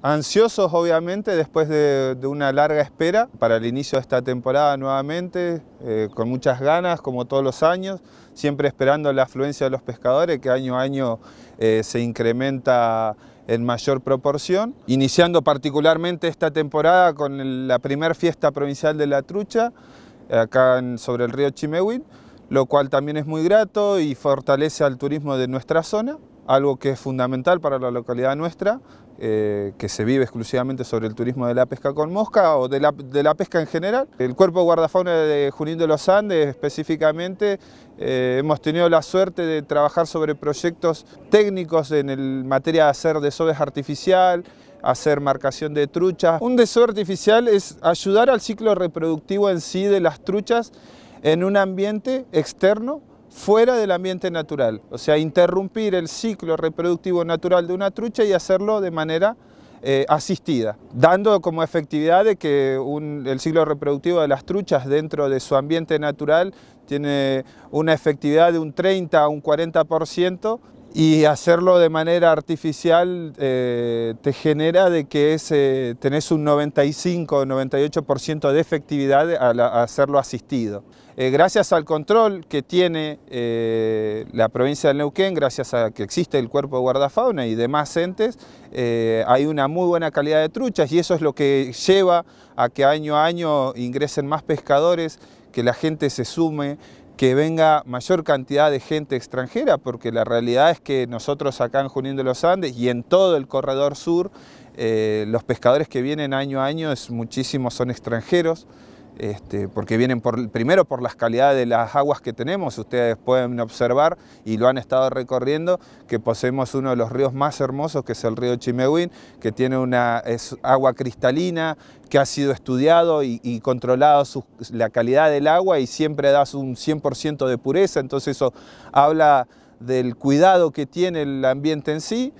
Ansiosos obviamente después de, una larga espera para el inicio de esta temporada nuevamente, eh, con muchas ganas como todos los años, siempre esperando la afluencia de los pescadores que año a año eh, se incrementa en mayor proporción, iniciando particularmente esta temporada con la primera fiesta provincial de la trucha eh, acá sobre el río Chimehuil, lo cual también es muy grato y fortalece al turismo de nuestra zona algo que es fundamental para la localidad nuestra, eh, que se vive exclusivamente sobre el turismo de la pesca con mosca o de la, pesca en general. El Cuerpo Guardafauna de Junín de los Andes específicamente eh, hemos tenido la suerte de trabajar sobre proyectos técnicos en el, materia de hacer artificial, hacer marcación de truchas. Un desove artificial es ayudar al ciclo reproductivo en sí de las truchas en un ambiente externo fuera del ambiente natural, o sea, interrumpir el ciclo reproductivo natural de una trucha y hacerlo de manera eh, asistida, dando como efectividad de que el ciclo reproductivo de las truchas dentro de su ambiente natural tiene una efectividad de un 30 a un 40% y hacerlo de manera artificial eh, te genera de que eh, tenés un 95 o 98% de efectividad al hacerlo asistido. Eh, gracias al control que tiene la provincia de Neuquén, gracias a que existe el cuerpo de guardafauna y demás entes, hay una muy buena calidad de truchas y eso es lo que lleva a que año a año ingresen más pescadores que la gente se sume que venga mayor cantidad de gente extranjera, porque la realidad es que nosotros acá en Junín de los Andes y en todo el corredor sur, eh, los pescadores que vienen año a año es muchísimos son extranjeros, este, porque vienen por, primero por las calidades de las aguas que tenemos, ustedes pueden observar y lo han estado recorriendo, que poseemos uno de los ríos más hermosos, que es el río Chimehuín, que tiene una agua cristalina, que ha sido estudiado y, controlado la calidad del agua y siempre da un 100% de pureza, entonces eso habla del cuidado que tiene el ambiente en sí.